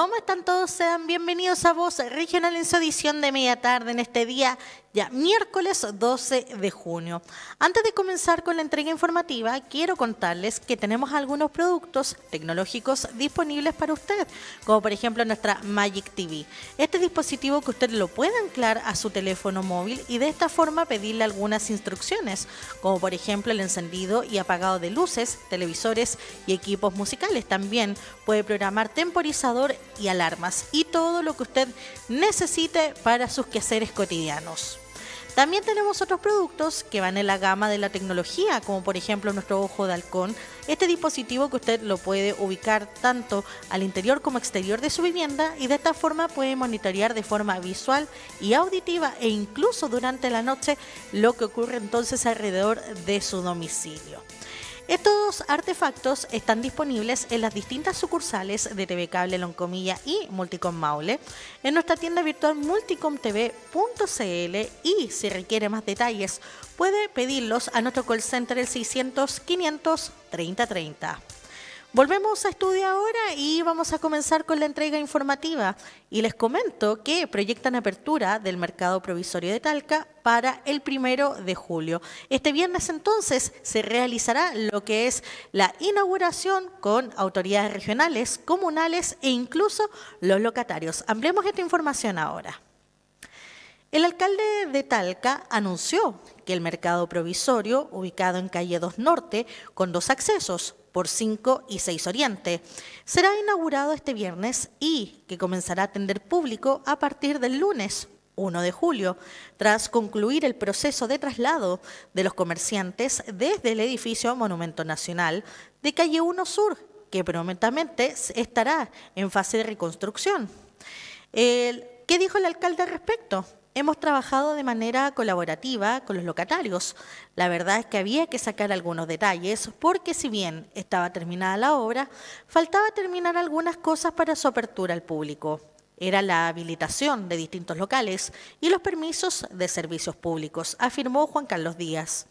¿Cómo están todos? Sean bienvenidos a vos, regional en su edición de media tarde en este día ya miércoles 12 de junio. Antes de comenzar con la entrega informativa, quiero contarles que tenemos algunos productos tecnológicos disponibles para usted, como por ejemplo nuestra Magic TV. Este dispositivo que usted lo puede anclar a su teléfono móvil y de esta forma pedirle algunas instrucciones, como por ejemplo el encendido y apagado de luces, televisores y equipos musicales. También puede programar temporizador y alarmas y todo lo que usted necesite para sus quehaceres cotidianos. También tenemos otros productos que van en la gama de la tecnología, como por ejemplo nuestro ojo de halcón, este dispositivo que usted lo puede ubicar tanto al interior como exterior de su vivienda y de esta forma puede monitorear de forma visual y auditiva e incluso durante la noche lo que ocurre entonces alrededor de su domicilio. Estos artefactos están disponibles en las distintas sucursales de TV Cable Loncomilla y Multicom Maule, en nuestra tienda virtual multicomtv.cl y si requiere más detalles puede pedirlos a nuestro call center el 600 500 3030. Volvemos a estudio ahora y vamos a comenzar con la entrega informativa. Y les comento que proyectan apertura del mercado provisorio de Talca para el primero de julio. Este viernes entonces se realizará lo que es la inauguración con autoridades regionales, comunales e incluso los locatarios. Ampliemos esta información ahora. El alcalde de Talca anunció que el mercado provisorio, ubicado en calle 2 Norte, con dos accesos, por 5 y 6 Oriente. Será inaugurado este viernes y que comenzará a atender público a partir del lunes 1 de julio, tras concluir el proceso de traslado de los comerciantes desde el edificio Monumento Nacional de Calle 1 Sur, que prometamente estará en fase de reconstrucción. ¿Qué dijo el alcalde al respecto? Hemos trabajado de manera colaborativa con los locatarios. La verdad es que había que sacar algunos detalles porque si bien estaba terminada la obra, faltaba terminar algunas cosas para su apertura al público. Era la habilitación de distintos locales y los permisos de servicios públicos, afirmó Juan Carlos Díaz.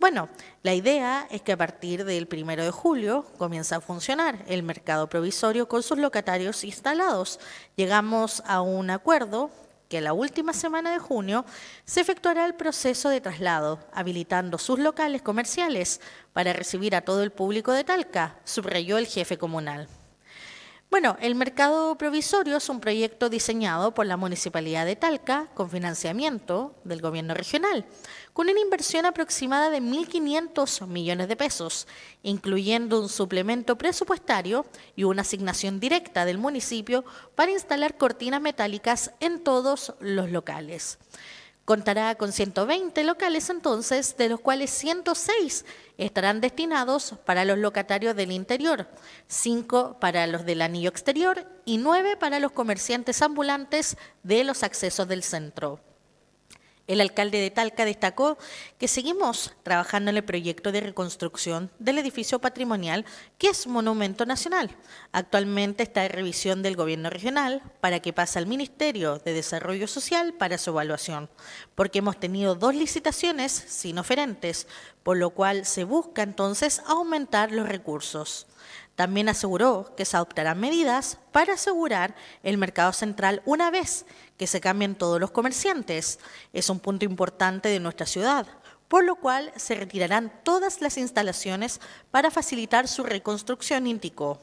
Bueno, la idea es que a partir del primero de julio comienza a funcionar el mercado provisorio con sus locatarios instalados. Llegamos a un acuerdo que la última semana de junio se efectuará el proceso de traslado, habilitando sus locales comerciales para recibir a todo el público de Talca, subrayó el jefe comunal. Bueno, el mercado provisorio es un proyecto diseñado por la Municipalidad de Talca con financiamiento del gobierno regional, con una inversión aproximada de 1.500 millones de pesos, incluyendo un suplemento presupuestario y una asignación directa del municipio para instalar cortinas metálicas en todos los locales. Contará con 120 locales entonces, de los cuales 106 estarán destinados para los locatarios del interior, 5 para los del anillo exterior y 9 para los comerciantes ambulantes de los accesos del centro. El alcalde de Talca destacó que seguimos trabajando en el proyecto de reconstrucción del edificio patrimonial que es Monumento Nacional. Actualmente está en revisión del gobierno regional para que pase al Ministerio de Desarrollo Social para su evaluación, porque hemos tenido dos licitaciones sin oferentes, por lo cual se busca entonces aumentar los recursos. También aseguró que se adoptarán medidas para asegurar el mercado central una vez que se cambien todos los comerciantes. Es un punto importante de nuestra ciudad, por lo cual se retirarán todas las instalaciones para facilitar su reconstrucción, íntico.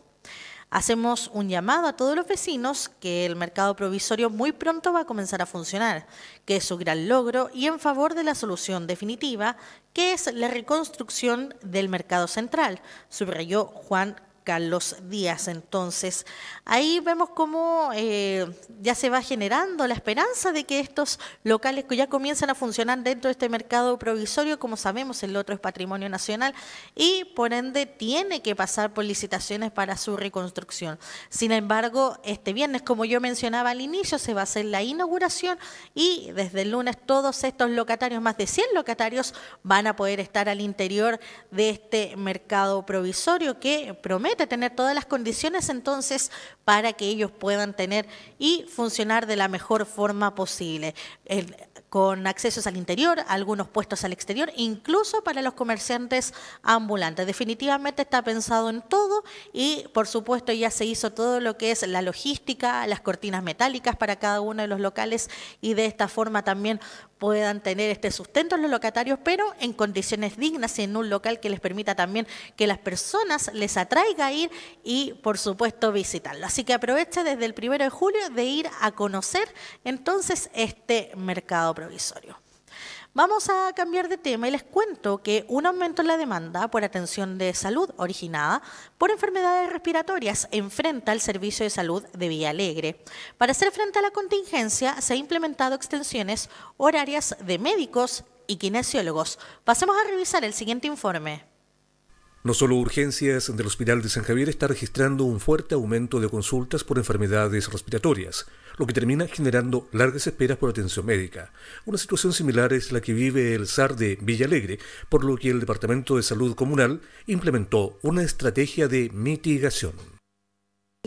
Hacemos un llamado a todos los vecinos que el mercado provisorio muy pronto va a comenzar a funcionar, que es su gran logro y en favor de la solución definitiva, que es la reconstrucción del mercado central, subrayó Juan los días Entonces, ahí vemos cómo eh, ya se va generando la esperanza de que estos locales que ya comienzan a funcionar dentro de este mercado provisorio, como sabemos, el otro es patrimonio nacional y por ende tiene que pasar por licitaciones para su reconstrucción. Sin embargo, este viernes, como yo mencionaba al inicio, se va a hacer la inauguración y desde el lunes todos estos locatarios, más de 100 locatarios, van a poder estar al interior de este mercado provisorio que promete tener todas las condiciones entonces para que ellos puedan tener y funcionar de la mejor forma posible. con accesos al interior, algunos puestos al exterior, incluso para los comerciantes ambulantes. Definitivamente está pensado en todo y, por supuesto, ya se hizo todo lo que es la logística, las cortinas metálicas para cada uno de los locales y de esta forma también puedan tener este sustento en los locatarios, pero en condiciones dignas y en un local que les permita también que las personas les atraiga a ir y, por supuesto, visitarlo. Así que aproveche desde el primero de julio de ir a conocer entonces este mercado provisorio. Vamos a cambiar de tema y les cuento que un aumento en la demanda por atención de salud originada por enfermedades respiratorias enfrenta al Servicio de Salud de Villa Alegre. Para hacer frente a la contingencia se han implementado extensiones horarias de médicos y kinesiólogos. Pasemos a revisar el siguiente informe. No solo urgencias del Hospital de San Javier está registrando un fuerte aumento de consultas por enfermedades respiratorias lo que termina generando largas esperas por atención médica. Una situación similar es la que vive el SAR de Villalegre, por lo que el Departamento de Salud Comunal implementó una estrategia de mitigación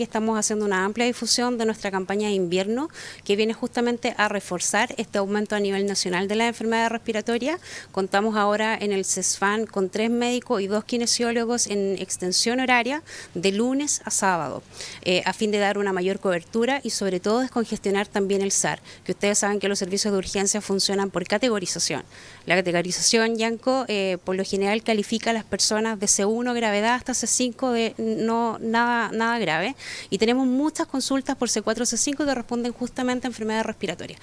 estamos haciendo una amplia difusión de nuestra campaña de invierno que viene justamente a reforzar este aumento a nivel nacional de la enfermedad respiratoria... Contamos ahora en el CESFAN con tres médicos y dos kinesiólogos en extensión horaria de lunes a sábado, eh, a fin de dar una mayor cobertura y sobre todo descongestionar también el SAR, que ustedes saben que los servicios de urgencia funcionan por categorización. La categorización, Yanko, eh, por lo general califica a las personas de C1 gravedad hasta C5 de no, nada, nada grave y tenemos muchas consultas por C4 C5 que responden justamente a enfermedades respiratorias.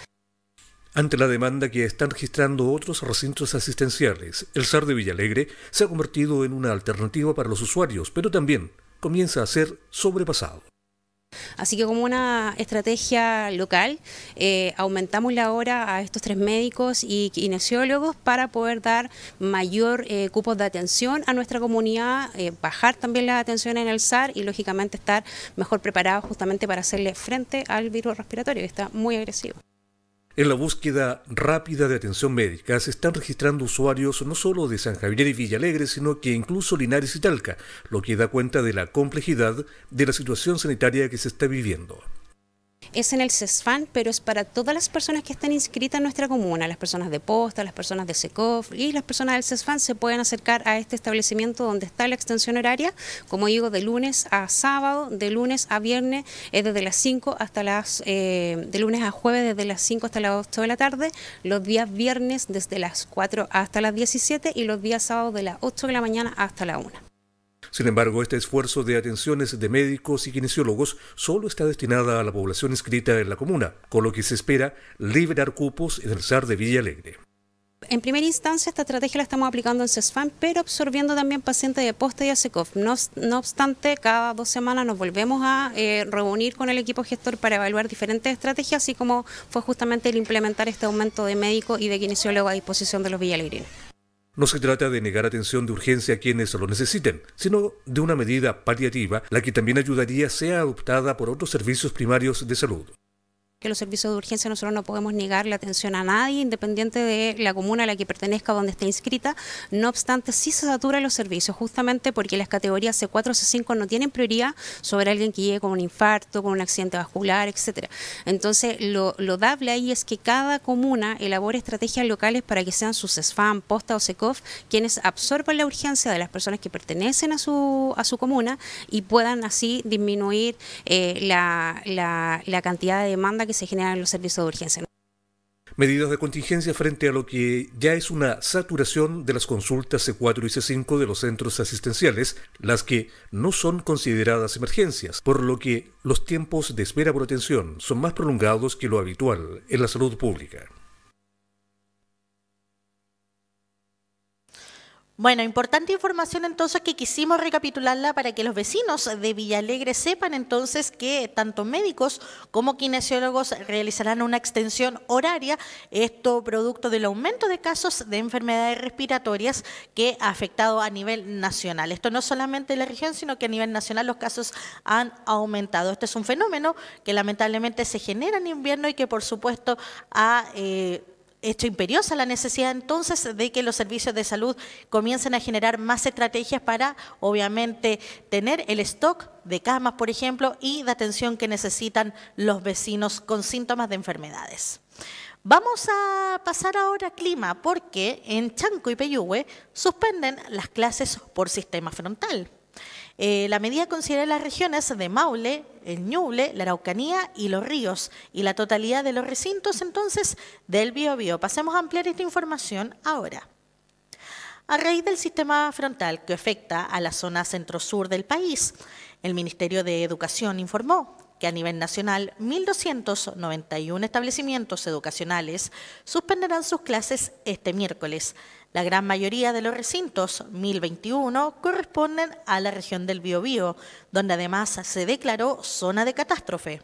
Ante la demanda que están registrando otros recintos asistenciales, el SAR de Villalegre se ha convertido en una alternativa para los usuarios, pero también comienza a ser sobrepasado. Así que como una estrategia local, eh, aumentamos la hora a estos tres médicos y kinesiólogos para poder dar mayor eh, cupos de atención a nuestra comunidad, eh, bajar también la atención en el SAR y lógicamente estar mejor preparados justamente para hacerle frente al virus respiratorio que está muy agresivo. En la búsqueda rápida de atención médica se están registrando usuarios no solo de San Javier y Villalegre, sino que incluso Linares y Talca, lo que da cuenta de la complejidad de la situación sanitaria que se está viviendo es en el CESFAN, pero es para todas las personas que están inscritas en nuestra comuna, las personas de Posta, las personas de SECOF y las personas del CESFAN se pueden acercar a este establecimiento donde está la extensión horaria, como digo, de lunes a sábado, de lunes a viernes, es eh, desde las 5 hasta las, eh, de lunes a jueves desde las 5 hasta las 8 de la tarde, los días viernes desde las 4 hasta las 17 y los días sábados de las 8 de la mañana hasta la 1. Sin embargo, este esfuerzo de atenciones de médicos y kinesiólogos solo está destinada a la población inscrita en la comuna, con lo que se espera liberar cupos en el SAR de Villa Alegre. En primera instancia, esta estrategia la estamos aplicando en CESFAM, pero absorbiendo también pacientes de posta y ASECOF. No, obstante, cada dos semanas nos volvemos a eh, reunir con el equipo gestor para evaluar diferentes estrategias, así como fue justamente el implementar este aumento de médicos y de kinesiólogos a disposición de los villalegrinos. No se trata de negar atención de urgencia a quienes lo necesiten, sino de una medida paliativa, la que también ayudaría sea adoptada por otros servicios primarios de salud que los servicios de urgencia nosotros no podemos negar la atención a nadie, independiente de la comuna a la que pertenezca o donde esté inscrita. No obstante, sí se saturan los servicios, justamente porque las categorías C4, o C5 no tienen prioridad sobre alguien que llegue con un infarto, con un accidente vascular, etcétera. Entonces, lo, lo dable ahí es que cada comuna elabore estrategias locales para que sean sus SFAM, Posta o SECOF quienes absorban la urgencia de las personas que pertenecen a su, a su comuna y puedan así disminuir eh, la cantidad de demanda que se generan los servicios de urgencia. Medidas de contingencia frente a lo que ya es una saturación de las consultas C4 y C5 de los centros asistenciales, las que no son consideradas emergencias, por lo que los tiempos de espera por atención son más prolongados que lo habitual en la salud pública. Bueno, importante información entonces que quisimos recapitularla para que los vecinos de Villalegre sepan entonces que tanto médicos como kinesiólogos realizarán una extensión horaria, esto producto del aumento de casos de enfermedades respiratorias que ha afectado a nivel nacional. Esto no solamente en la región, sino que a nivel nacional los casos han aumentado. Este es un fenómeno que lamentablemente se genera en invierno y que por supuesto ha... Eh, hecho imperiosa la necesidad entonces de que los servicios de salud comiencen a generar más estrategias para, obviamente, tener el stock de camas, por ejemplo, y de atención que necesitan los vecinos con síntomas de enfermedades. Vamos a pasar ahora a clima, porque en Chanco y Peyúgue suspenden las clases por sistema frontal. Eh, la medida considera las regiones de Maule, el Ñuble, la Araucanía y los ríos y la totalidad de los recintos entonces del Biobío. Pasemos a ampliar esta información ahora. A raíz del sistema frontal que afecta a la zona centro-sur del país, el Ministerio de Educación informó que a nivel nacional 1.291 establecimientos educacionales suspenderán sus clases este miércoles. La gran mayoría de los recintos, 1.021, corresponden a la región del Biobío, donde además se declaró zona de catástrofe.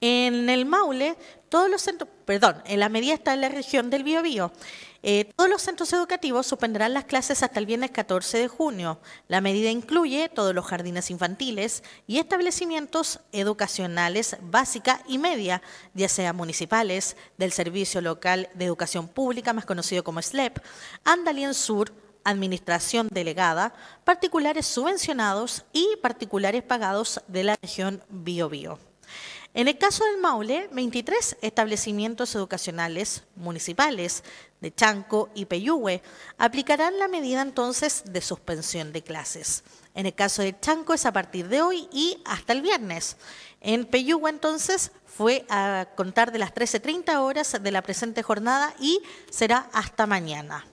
En el Maule, todos los centros, perdón, en la medida está en la región del Biobío. Eh, todos los centros educativos suspenderán las clases hasta el viernes 14 de junio. La medida incluye todos los jardines infantiles y establecimientos educacionales básica y media, ya sea municipales, del Servicio Local de Educación Pública, más conocido como SLEP, Andalien Sur, administración delegada, particulares subvencionados y particulares pagados de la región Biobío. En el caso del Maule, 23 establecimientos educacionales municipales, de Chanco y Peyúgue, aplicarán la medida entonces de suspensión de clases. En el caso de Chanco es a partir de hoy y hasta el viernes. En Peyúgue entonces fue a contar de las 13.30 horas de la presente jornada y será hasta mañana.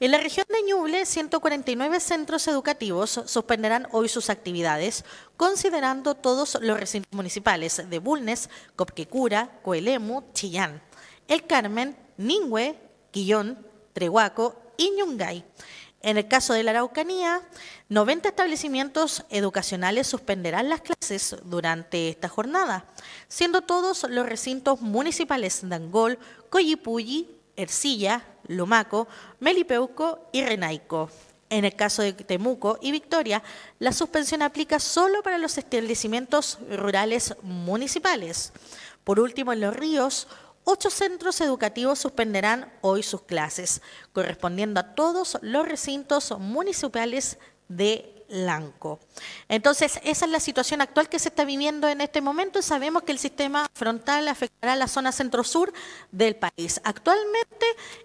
En la región de Ñuble, 149 centros educativos suspenderán hoy sus actividades, considerando todos los recintos municipales de Bulnes, Copquecura, Coelemu, Chillán, El Carmen, Ningüe, Quillón, Trehuaco y Ñungay. En el caso de la Araucanía, 90 establecimientos educacionales suspenderán las clases durante esta jornada, siendo todos los recintos municipales Dangol, Angol, Ercilla, Lomaco, Melipeuco y Renaico. En el caso de Temuco y Victoria, la suspensión aplica solo para los establecimientos rurales municipales. Por último, en los ríos, ocho centros educativos suspenderán hoy sus clases, correspondiendo a todos los recintos municipales de blanco. Entonces, esa es la situación actual que se está viviendo en este momento. Sabemos que el sistema frontal afectará la zona centro-sur del país. Actualmente,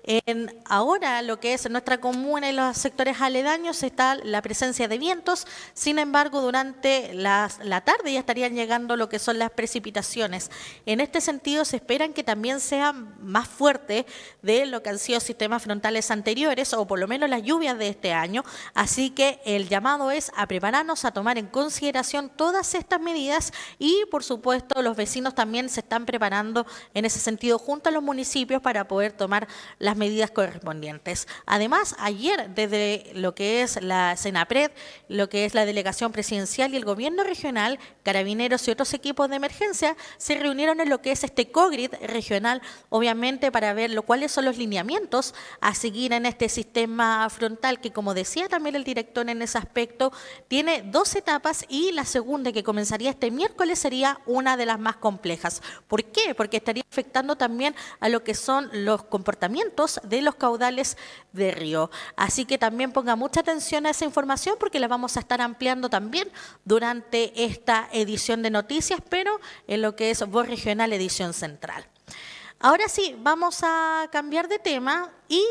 en ahora lo que es nuestra comuna y los sectores aledaños está la presencia de vientos. Sin embargo, durante la, tarde ya estarían llegando lo que son las precipitaciones. En este sentido, se esperan que también sean más fuertes de lo que han sido sistemas frontales anteriores o por lo menos las lluvias de este año. Así que el llamado a prepararnos, a tomar en consideración todas estas medidas y, por supuesto, los vecinos también se están preparando en ese sentido junto a los municipios para poder tomar las medidas correspondientes. Además, ayer desde lo que es la Senapred, lo que es la delegación presidencial y el gobierno regional, carabineros y otros equipos de emergencia se reunieron en lo que es este COGRID regional, obviamente para ver lo, cuáles son los lineamientos a seguir en este sistema frontal que, como decía también el director en ese aspecto, tiene dos etapas y la segunda que comenzaría este miércoles sería una de las más complejas. ¿Por qué? Porque estaría afectando también a lo que son los comportamientos de los caudales de río. Así que también ponga mucha atención a esa información porque la vamos a estar ampliando también durante esta edición de noticias, pero en lo que es Voz Regional Edición Central. Ahora sí, vamos a cambiar de tema y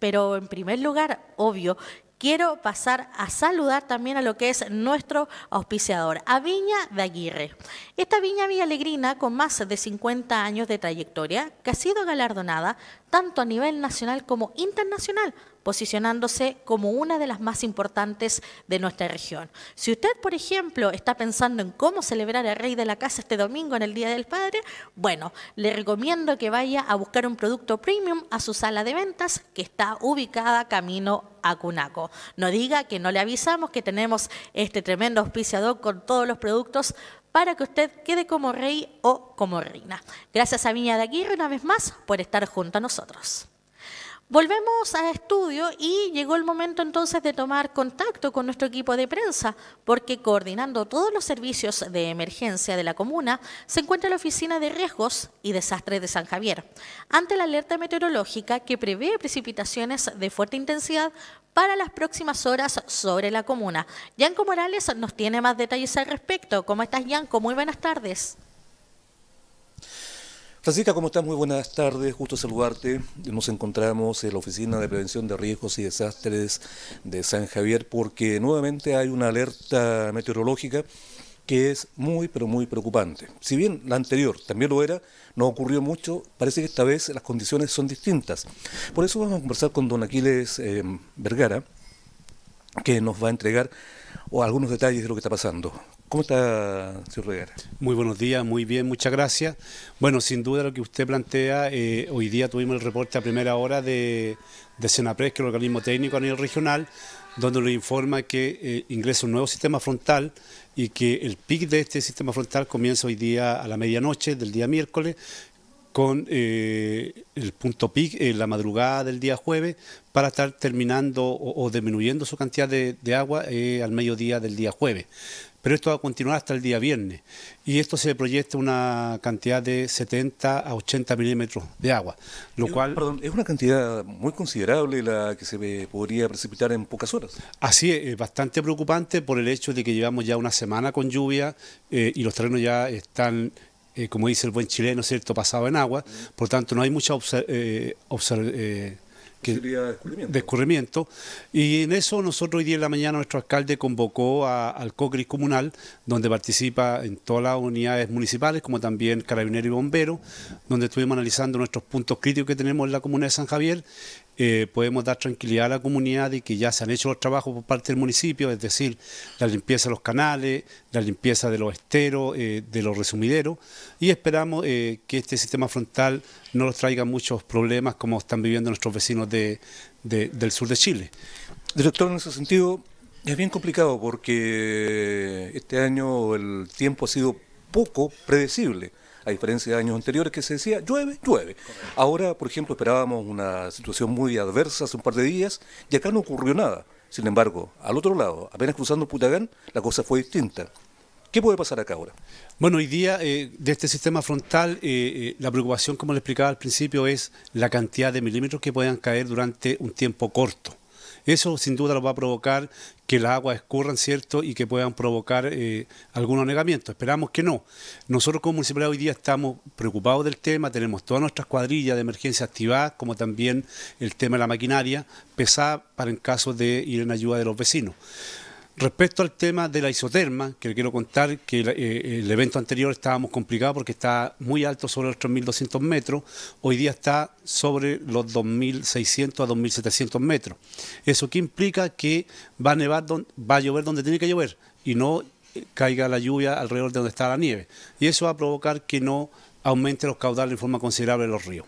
pero en primer lugar, obvio, quiero pasar a saludar también a lo que es nuestro auspiciador, a Viña de Aguirre. Esta viña villalegrina, con más de 50 años de trayectoria, que ha sido galardonada tanto a nivel nacional como internacional posicionándose como una de las más importantes de nuestra región. Si usted, por ejemplo, está pensando en cómo celebrar al Rey de la Casa este domingo en el Día del Padre, bueno, le recomiendo que vaya a buscar un producto premium a su sala de ventas que está ubicada camino a Cunaco. No diga que no le avisamos que tenemos este tremendo auspiciador con todos los productos para que usted quede como rey o como reina. Gracias a Viña de Aguirre una vez más por estar junto a nosotros. Volvemos a estudio y llegó el momento entonces de tomar contacto con nuestro equipo de prensa, porque coordinando todos los servicios de emergencia de la comuna se encuentra la Oficina de Riesgos y Desastres de San Javier, ante la alerta meteorológica que prevé precipitaciones de fuerte intensidad para las próximas horas sobre la comuna. Yanco Morales nos tiene más detalles al respecto. ¿Cómo estás, Yanko? Muy buenas tardes. Francisca, ¿cómo estás? Muy buenas tardes, gusto saludarte. Nos encontramos en la Oficina de Prevención de Riesgos y Desastres de San Javier porque nuevamente hay una alerta meteorológica que es muy, pero muy preocupante. Si bien la anterior también lo era, no ocurrió mucho, parece que esta vez las condiciones son distintas. Por eso vamos a conversar con don Aquiles eh, Vergara, que nos va a entregar algunos detalles de lo que está pasando. ¿Cómo está, señor Rivera. Muy buenos días, muy bien, muchas gracias. Bueno, sin duda lo que usted plantea, eh, hoy día tuvimos el reporte a primera hora de, de Senapres, que es el organismo técnico a nivel regional, donde nos informa que eh, ingresa un nuevo sistema frontal y que el pic de este sistema frontal comienza hoy día a la medianoche del día miércoles con eh, el punto pic en la madrugada del día jueves para estar terminando o, disminuyendo su cantidad de, agua al mediodía del día jueves pero esto va a continuar hasta el día viernes y esto se proyecta una cantidad de 70 a 80 milímetros de agua, lo cual... Perdón, es una cantidad muy considerable la que se podría precipitar en pocas horas. Así es, bastante preocupante por el hecho de que llevamos ya una semana con lluvia eh, y los terrenos ya están eh, como dice el buen chileno, ¿cierto?, pasado en agua. Por tanto, no hay mucha observación. Eh, que sería de escurrimiento. Y en eso nosotros hoy día en la mañana nuestro alcalde convocó al COCRIS comunal, donde participa en todas las unidades municipales, como también carabinero y bomberos, donde estuvimos analizando nuestros puntos críticos que tenemos en la comuna de San Javier eh, podemos dar tranquilidad a la comunidad y que ya se han hecho los trabajos por parte del municipio, es decir, la limpieza de los canales, la limpieza de los esteros, eh, de los resumideros, y esperamos eh, que este sistema frontal no nos traiga muchos problemas como están viviendo nuestros vecinos de, del sur de Chile. Director, en ese sentido, es bien complicado porque este año el tiempo ha sido poco predecible a diferencia de años anteriores que se decía llueve, llueve. Ahora, por ejemplo, esperábamos una situación muy adversa hace un par de días y acá no ocurrió nada. Sin embargo, al otro lado, apenas cruzando Putagán, la cosa fue distinta. ¿Qué puede pasar acá ahora? Bueno, hoy día eh, de este sistema frontal, eh, eh, la preocupación, como le explicaba al principio, es la cantidad de milímetros que puedan caer durante un tiempo corto. Eso sin duda lo va a provocar que las aguas escurran, ¿cierto? Y que puedan provocar eh, algunos algún anegamiento. Esperamos que no. Nosotros como municipalidad hoy día estamos preocupados del tema, tenemos todas nuestras cuadrillas de emergencia activadas, como también el tema de la maquinaria pesada para en caso de ir en ayuda de los vecinos. Respecto al tema de la isoterma, que le quiero contar que eh, el, evento anterior estábamos complicados porque está muy alto sobre los 3.200 metros, hoy día está sobre los 2.600 a 2.700 metros. ¿Eso que implica? Que va a, nevar va a llover donde tiene que llover y no eh, caiga la lluvia alrededor de donde está la nieve. Y eso va a provocar que no aumente los caudales en forma considerable en los ríos.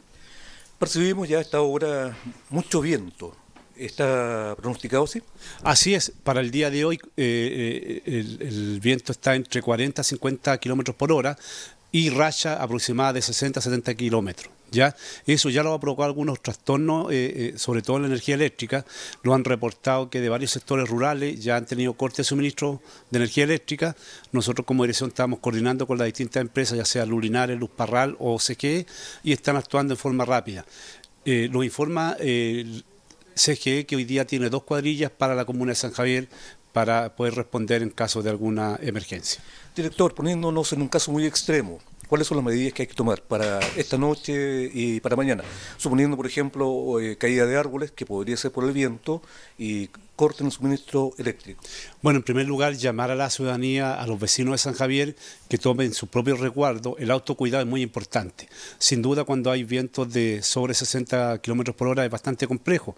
Percibimos ya a esta hora mucho viento, ¿Está pronosticado, así? Así es, para el día de hoy eh, eh, el, viento está entre 40 a 50 kilómetros por hora y racha aproximada de 60 a 70 kilómetros. ¿Ya? Eso ya lo va a algunos trastornos, eh, sobre todo en la energía eléctrica. Lo han reportado que de varios sectores rurales ya han tenido corte de suministro de energía eléctrica. Nosotros como dirección estamos coordinando con las distintas empresas, ya sea Lulinares, Luz Parral o CQE, y están actuando en forma rápida. lo informa el CGE, que hoy día tiene dos cuadrillas para la comuna de San Javier para poder responder en caso de alguna emergencia. Director, poniéndonos en un caso muy extremo, ¿cuáles son las medidas que hay que tomar para esta noche y para mañana? Suponiendo, por ejemplo, eh, caída de árboles, que podría ser por el viento, y corte en el suministro eléctrico? Bueno, en primer lugar, llamar a la ciudadanía, a los vecinos de San Javier, que tomen su propio recuerdo. El autocuidado es muy importante. Sin duda, cuando hay vientos de sobre 60 kilómetros por hora es bastante complejo.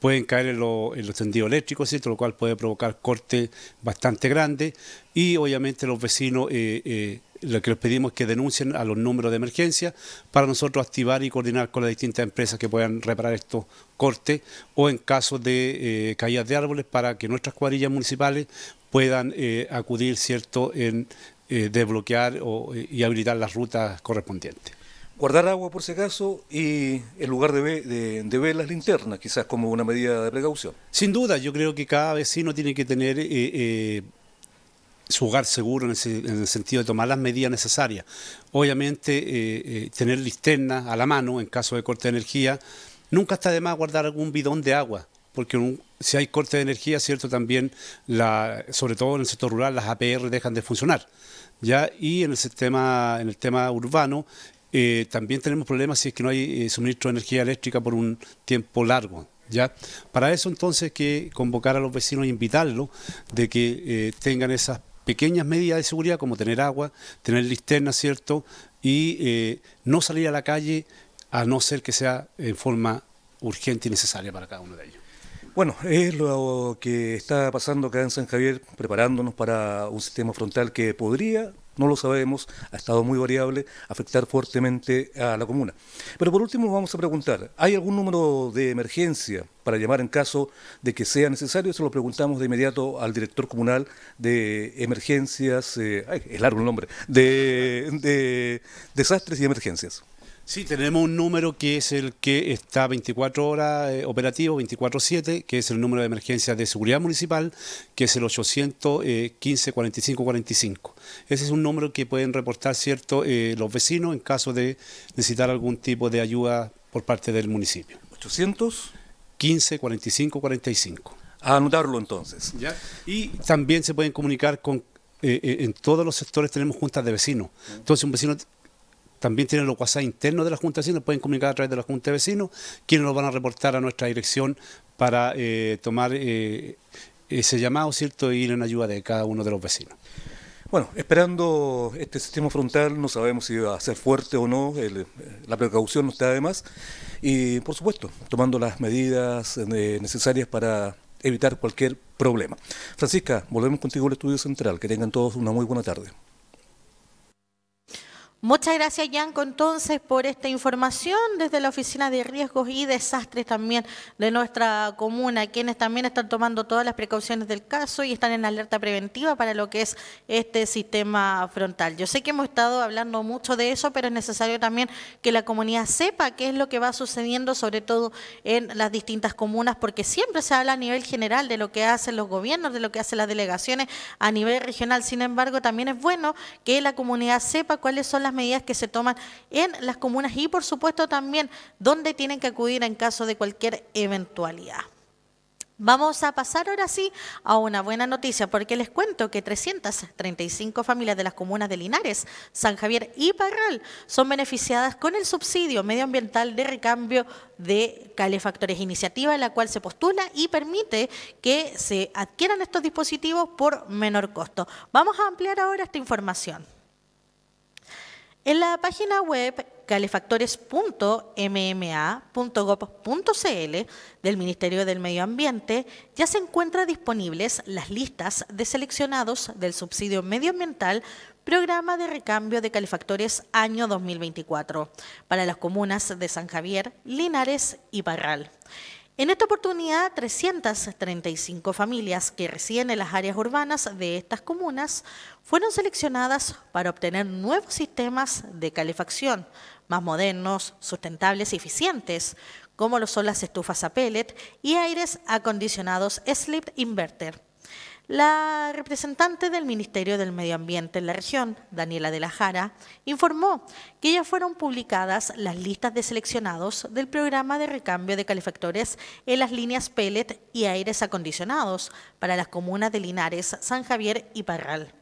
Pueden caer en, los tendidos eléctricos, ¿cierto? lo cual puede provocar cortes bastante grandes. Y obviamente los vecinos... Eh, eh, lo que les pedimos es que denuncien a los números de emergencia para nosotros activar y coordinar con las distintas empresas que puedan reparar estos ...corte o en caso de eh, caídas de árboles para que nuestras cuadrillas municipales puedan eh, acudir cierto en eh, desbloquear y habilitar las rutas correspondientes. Guardar agua por si acaso y en lugar de, ver las linternas, quizás como una medida de precaución. Sin duda, yo creo que cada vecino tiene que tener su hogar seguro en, el sentido de tomar las medidas necesarias. Obviamente, tener linternas a la mano en caso de corte de energía, Nunca está de más guardar algún bidón de agua, porque si hay corte de energía, ¿cierto? También, sobre todo en el sector rural, las APR dejan de funcionar. ¿ya? Y en el, sistema, en el tema urbano, eh, también tenemos problemas si es que no hay eh, suministro de energía eléctrica por un tiempo largo. ¿ya? Para eso entonces que convocar a los vecinos e invitarlos de que eh, tengan esas pequeñas medidas de seguridad como tener agua, tener listerna, ¿cierto? Y no salir a la calle a no ser que sea en forma urgente y necesaria para cada uno de ellos. Bueno, es lo que está pasando acá en San Javier, preparándonos para un sistema frontal que podría, no lo sabemos, ha estado muy variable, afectar fuertemente a la comuna. Pero por último vamos a preguntar, ¿hay algún número de emergencia para llamar en caso de que sea necesario? Eso lo preguntamos de inmediato al director comunal de emergencias, eh, es largo el nombre, de desastres y emergencias. Sí, tenemos un número que es el que está 24 horas eh, operativo, 24-7, que es el número de emergencia de seguridad municipal, que es el 815 45 eh, Ese es un número que pueden reportar cierto, eh, los vecinos en caso de necesitar algún tipo de ayuda por parte del municipio. 800 15 45 45. A anotarlo entonces. ¿Ya? Y también se pueden comunicar con en todos los sectores tenemos juntas de vecinos. Entonces un vecino también tienen los WhatsApp internos de la Junta de Vecinos, pueden comunicar a través de la Junta de Vecinos, quienes nos van a reportar a nuestra dirección para eh, tomar eh, ese llamado, ¿cierto? Y ir en ayuda de cada uno de los vecinos. Bueno, esperando este sistema frontal, no sabemos si va a ser fuerte o no, eh, la precaución no está además y por supuesto, tomando las medidas necesarias para evitar cualquier problema. Francisca, volvemos contigo al estudio central, que tengan todos una muy buena tarde. Muchas gracias, Yanko, entonces, por esta información desde la Oficina de Riesgos y Desastres también de nuestra comuna, quienes también están tomando todas las precauciones del caso y están en alerta preventiva para lo que es este sistema frontal. Yo sé que hemos estado hablando mucho de eso, pero es necesario también que la comunidad sepa qué es lo que va sucediendo, sobre todo en las distintas comunas, porque siempre se habla a nivel general de lo que hacen los gobiernos, de lo que hacen las delegaciones a nivel regional. Sin embargo, también es bueno que la comunidad sepa cuáles son las medidas que se toman en las comunas y por supuesto también dónde tienen que acudir en caso de cualquier eventualidad. Vamos a pasar ahora sí a una buena noticia, porque les cuento que 335 familias de las comunas de Linares, San Javier y Parral son beneficiadas con el subsidio medioambiental de recambio de calefactores, iniciativa en la cual se postula y permite que se adquieran estos dispositivos por menor costo. Vamos a ampliar ahora esta información. En la página web calefactores.mma.gov.cl del Ministerio del Medio Ambiente ya se encuentran disponibles las listas de seleccionados del subsidio medioambiental Programa de Recambio de Calefactores Año 2024 para las comunas de San Javier, Linares y Parral. En esta oportunidad, 335 familias que residen en las áreas urbanas de estas comunas fueron seleccionadas para obtener nuevos sistemas de calefacción, más modernos, sustentables y eficientes, como lo son las estufas a pellet y aires acondicionados Sleep Inverter. La representante del Ministerio del Medio Ambiente en la región, Daniela de la Jara, informó que ya fueron publicadas las listas de seleccionados del programa de recambio de calefactores en las líneas pellet y aires acondicionados para las comunas de Linares, San Javier y Parral.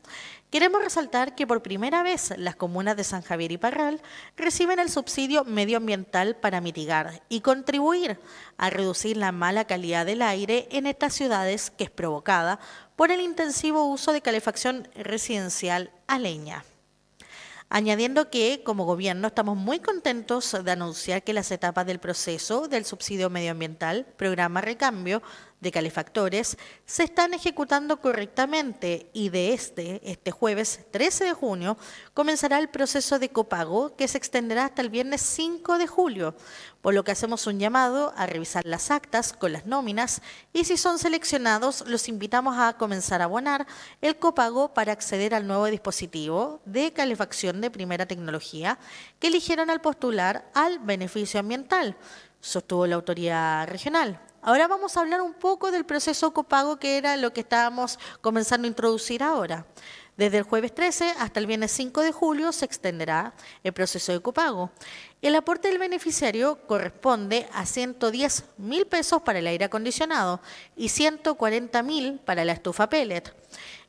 Queremos resaltar que por primera vez las comunas de San Javier y Parral reciben el subsidio medioambiental para mitigar y contribuir a reducir la mala calidad del aire en estas ciudades que es provocada por el intensivo uso de calefacción residencial a leña añadiendo que como gobierno estamos muy contentos de anunciar que las etapas del proceso del subsidio medioambiental, programa Recambio, de calefactores se están ejecutando correctamente y de este, este jueves 13 de junio, comenzará el proceso de copago que se extenderá hasta el viernes 5 de julio, por lo que hacemos un llamado a revisar las actas con las nóminas y si son seleccionados los invitamos a comenzar a abonar el copago para acceder al nuevo dispositivo de calefacción de primera tecnología que eligieron al postular al beneficio ambiental, sostuvo la autoridad regional. Ahora vamos a hablar un poco del proceso copago, que era lo que estábamos comenzando a introducir ahora. Desde el jueves 13 hasta el viernes 5 de julio se extenderá el proceso de copago. El aporte del beneficiario corresponde a 110 mil pesos para el aire acondicionado y 140 mil para la estufa pellet.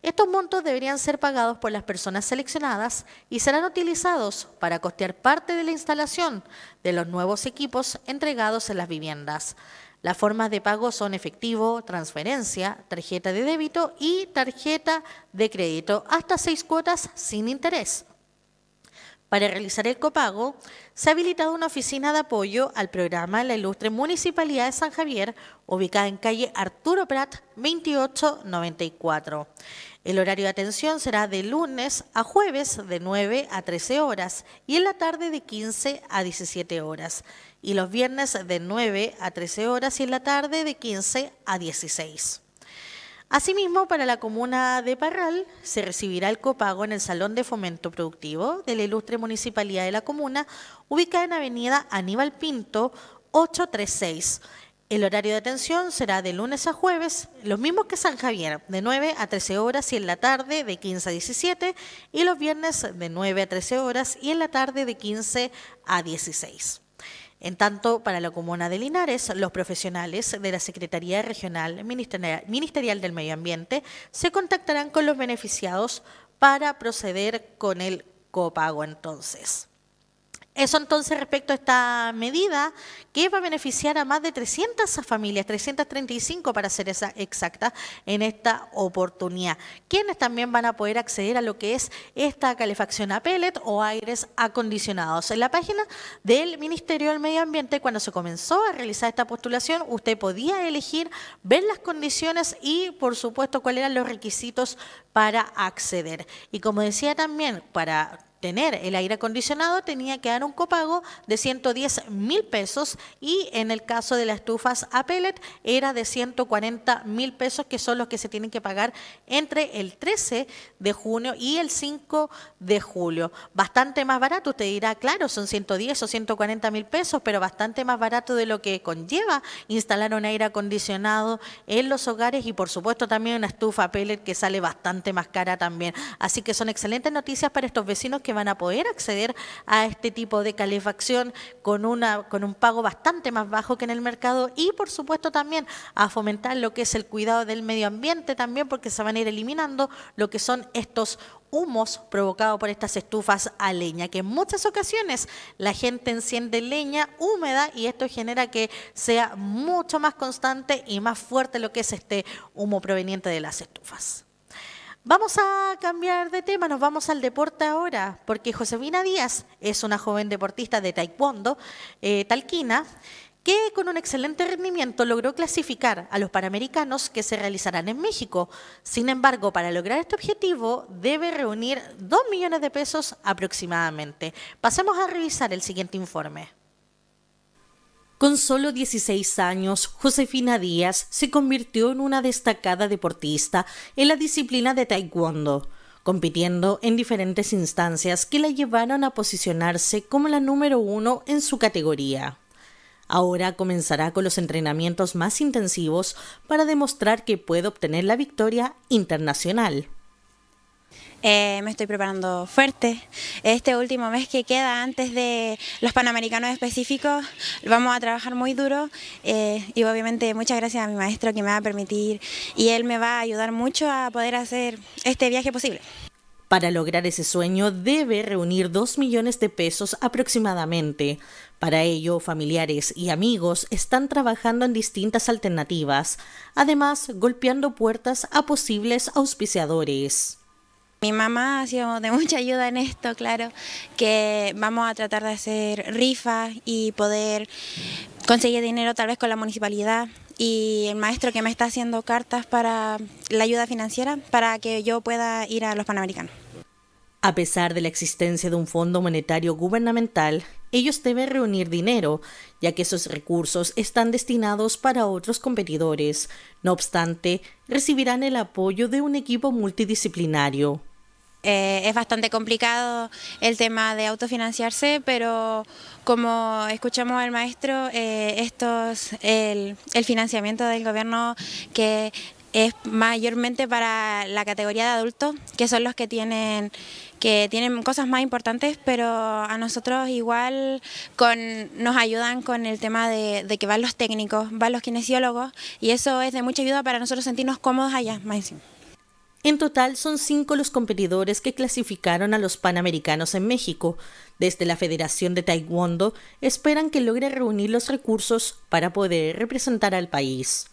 Estos montos deberían ser pagados por las personas seleccionadas y serán utilizados para costear parte de la instalación de los nuevos equipos entregados en las viviendas. Las formas de pago son efectivo, transferencia, tarjeta de débito y tarjeta de crédito, hasta seis cuotas sin interés. Para realizar el copago, se ha habilitado una oficina de apoyo al programa la ilustre Municipalidad de San Javier, ubicada en calle Arturo Prat 2894. El horario de atención será de lunes a jueves de 9 a 13 horas y en la tarde de 15 a 17 horas y los viernes de 9 a 13 horas y en la tarde de 15 a 16. Asimismo, para la comuna de Parral se recibirá el copago en el Salón de Fomento Productivo de la Ilustre Municipalidad de la Comuna, ubicada en Avenida Aníbal Pinto 836. El horario de atención será de lunes a jueves, los mismos que San Javier, de 9 a 13 horas y en la tarde de 15 a 17, y los viernes de 9 a 13 horas y en la tarde de 15 a 16. En tanto, para la comuna de Linares, los profesionales de la Secretaría Regional Ministerial del Medio Ambiente se contactarán con los beneficiados para proceder con el copago entonces. Eso entonces respecto a esta medida que va a beneficiar a más de 300 familias, 335 para ser exacta, en esta oportunidad, quienes también van a poder acceder a lo que es esta calefacción a pellet o aires acondicionados. En la página del Ministerio del Medio Ambiente, cuando se comenzó a realizar esta postulación, usted podía elegir, ver las condiciones y, por supuesto, cuáles eran los requisitos para acceder. Y como decía también, para tener el aire acondicionado tenía que dar un copago de 110 mil pesos y en el caso de las estufas a pellet era de 140 mil pesos que son los que se tienen que pagar entre el 13 de junio y el 5 de julio. Bastante más barato, usted dirá, claro, son 110 o 140 mil pesos, pero bastante más barato de lo que conlleva instalar un aire acondicionado en los hogares y por supuesto también una estufa a pellet que sale bastante más cara también. Así que son excelentes noticias para estos vecinos que van a poder acceder a este tipo de calefacción con, una, con un pago bastante más bajo que en el mercado y por supuesto también a fomentar lo que es el cuidado del medio ambiente también porque se van a ir eliminando lo que son estos humos provocados por estas estufas a leña, que en muchas ocasiones la gente enciende leña húmeda y esto genera que sea mucho más constante y más fuerte lo que es este humo proveniente de las estufas. Vamos a cambiar de tema, nos vamos al deporte ahora, porque Josefina Díaz es una joven deportista de taekwondo, eh, talquina, que con un excelente rendimiento logró clasificar a los Panamericanos que se realizarán en México. Sin embargo, para lograr este objetivo debe reunir 2 millones de pesos aproximadamente. Pasemos a revisar el siguiente informe. Con solo 16 años, Josefina Díaz se convirtió en una destacada deportista en la disciplina de Taekwondo, compitiendo en diferentes instancias que la llevaron a posicionarse como la número uno en su categoría. Ahora comenzará con los entrenamientos más intensivos para demostrar que puede obtener la victoria internacional. Eh, me estoy preparando fuerte. Este último mes que queda antes de los Panamericanos específicos, vamos a trabajar muy duro eh, y obviamente muchas gracias a mi maestro que me va a permitir y él me va a ayudar mucho a poder hacer este viaje posible. Para lograr ese sueño debe reunir 2 millones de pesos aproximadamente. Para ello, familiares y amigos están trabajando en distintas alternativas, además golpeando puertas a posibles auspiciadores. Mi mamá ha sido de mucha ayuda en esto, claro, que vamos a tratar de hacer rifas y poder conseguir dinero tal vez con la municipalidad y el maestro que me está haciendo cartas para la ayuda financiera para que yo pueda ir a los Panamericanos. A pesar de la existencia de un fondo monetario gubernamental, ellos deben reunir dinero, ya que esos recursos están destinados para otros competidores. No obstante, recibirán el apoyo de un equipo multidisciplinario. Eh, es bastante complicado el tema de autofinanciarse, pero como escuchamos al maestro, eh, estos, el, financiamiento del gobierno que es mayormente para la categoría de adultos, que son los que tienen, que tienen cosas más importantes, pero a nosotros igual con, nos ayudan con el tema de, de, que van los técnicos, van los kinesiólogos, y eso es de mucha ayuda para nosotros sentirnos cómodos allá, más encima. En total son cinco los competidores que clasificaron a los Panamericanos en México. Desde la Federación de Taekwondo esperan que logre reunir los recursos para poder representar al país.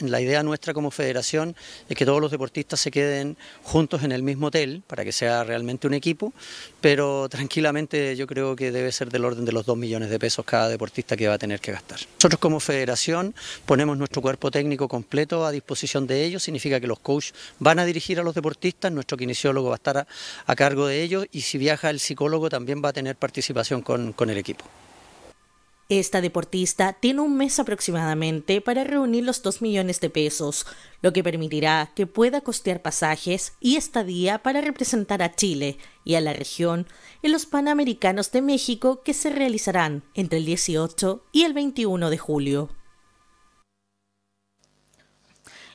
La idea nuestra como federación es que todos los deportistas se queden juntos en el mismo hotel para que sea realmente un equipo, pero tranquilamente yo creo que debe ser del orden de los 2 millones de pesos cada deportista que va a tener que gastar. Nosotros como federación ponemos nuestro cuerpo técnico completo a disposición de ellos, significa que los coaches van a dirigir a los deportistas, nuestro kinesiólogo va a estar a, cargo de ellos y si viaja el psicólogo también va a tener participación con el equipo. Esta deportista tiene un mes aproximadamente para reunir los 2 millones de pesos, lo que permitirá que pueda costear pasajes y estadía para representar a Chile y a la región en los Panamericanos de México que se realizarán entre el 18 y el 21 de julio.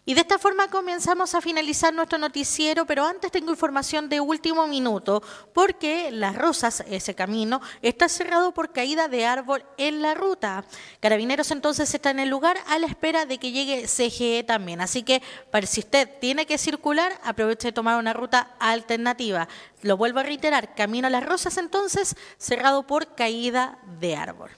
Y de esta forma comenzamos a finalizar nuestro noticiero, pero antes tengo información de último minuto, porque Las Rosas, ese camino, está cerrado por caída de árbol en la ruta. Carabineros entonces está en el lugar a la espera de que llegue CGE también. Así que, para si usted tiene que circular, aproveche de tomar una ruta alternativa. Lo vuelvo a reiterar, Camino a Las Rosas entonces cerrado por caída de árbol.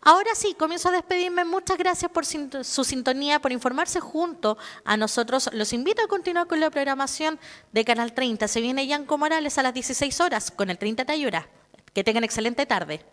Ahora sí, comienzo a despedirme. Muchas gracias por su sintonía, por informarse junto a nosotros. Los invito a continuar con la programación de Canal 30. Se viene Yanko Morales a las 16 horas con el 30 Tayura. Que tengan excelente tarde.